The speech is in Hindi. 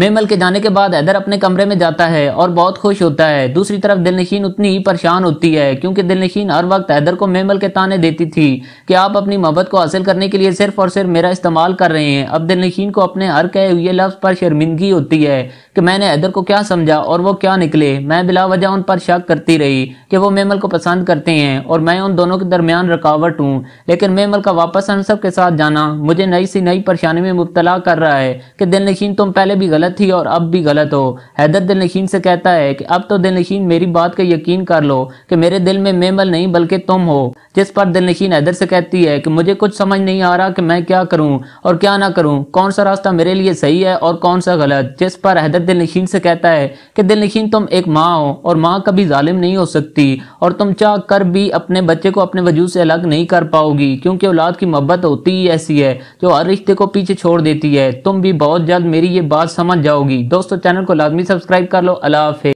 मेमल के जाने के बाद हैदर अपने कमरे में जाता है और बहुत खुश होता है दूसरी तरफ दिलनशीन उतनी ही परेशान होती है क्योंकि दिलनशीन हर वक्त हैदर को मेमल के ताने देती थी कि आप अपनी मोहब्बत को हासिल करने के लिए सिर्फ और सिर्फ मेरा इस्तेमाल कर रहे हैं अब दिलनशीन को अपने हर कहे हुए लफ्ज़ पर शर्मिंदगी होती है कि मैंने हैदर को क्या समझा और वो क्या निकले मैं बिला वजह उन पर शक करती रही कि वो मेमल को पसंद करते हैं और मैं उन दोनों के दरमियान रकावट हूँ लेकिन मेमल का वापस अनसब के साथ जाना मुझे नई सी नई परेशानी में मुबतला कर रहा है कि दिलनशीन तुम पहले भी गलत गलत थी और अब भी गलत हो हैदर दिल नशीन से कहता है कि अब तो दिल नशीन मेरी बात का यकीन कर लो कि मेरे दिल में मेमल नहीं बल्कि तुम हो जिस पर दिल नशीन हैदर से कहती है कि मुझे कुछ समझ नहीं आ रहा कि मैं क्या करूं और क्या ना करूं कौन सा रास्ता मेरे लिए सही है और कौन सा गलत जिस पर हैदर दिल नशीन से कहता है कि दिल नशीन तुम एक माँ हो और माँ कभी जालिम नहीं हो सकती और तुम चाह कर भी अपने बच्चे को अपने वजूद से अलग नहीं कर पाओगी क्योंकि औलाद की मोहब्बत होती ही ऐसी है जो हर रिश्ते को पीछे छोड़ देती है तुम भी बहुत जल्द मेरी ये बात समझ जाओगी दोस्तों चैनल को लाजमी सब्सक्राइब कर लो अला हाफि